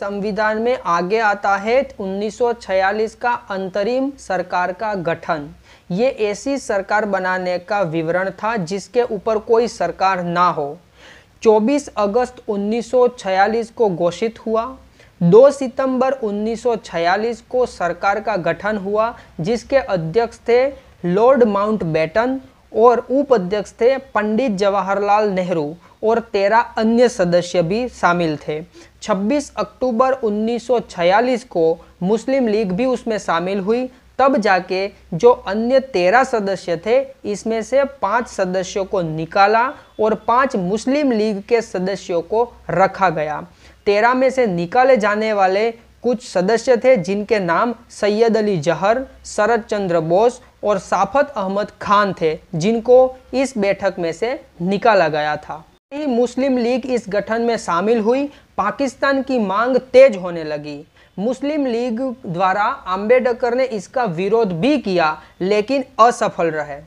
संविधान में आगे आता है 1946 तो का अंतरिम सरकार का गठन ये ऐसी सरकार बनाने का विवरण था जिसके ऊपर कोई सरकार ना हो 24 अगस्त 1946 को घोषित हुआ 2 सितंबर 1946 को सरकार का गठन हुआ जिसके अध्यक्ष थे लॉर्ड माउंटबेटन बेटन और उपाध्यक्ष थे पंडित जवाहरलाल नेहरू और तेरह अन्य सदस्य भी शामिल थे 26 अक्टूबर 1946 को मुस्लिम लीग भी उसमें शामिल हुई तब जाके जो अन्य तेरह सदस्य थे इसमें से पांच सदस्यों को निकाला और पांच मुस्लिम लीग के सदस्यों को रखा गया तेरह में से निकाले जाने वाले कुछ सदस्य थे जिनके नाम सैयद अली जहर शरद चंद्र बोस और साफत अहमद खान थे जिनको इस बैठक में से निकाला गया था मुस्लिम लीग इस गठन में शामिल हुई पाकिस्तान की मांग तेज होने लगी मुस्लिम लीग द्वारा आम्बेडकर ने इसका विरोध भी किया लेकिन असफल रहे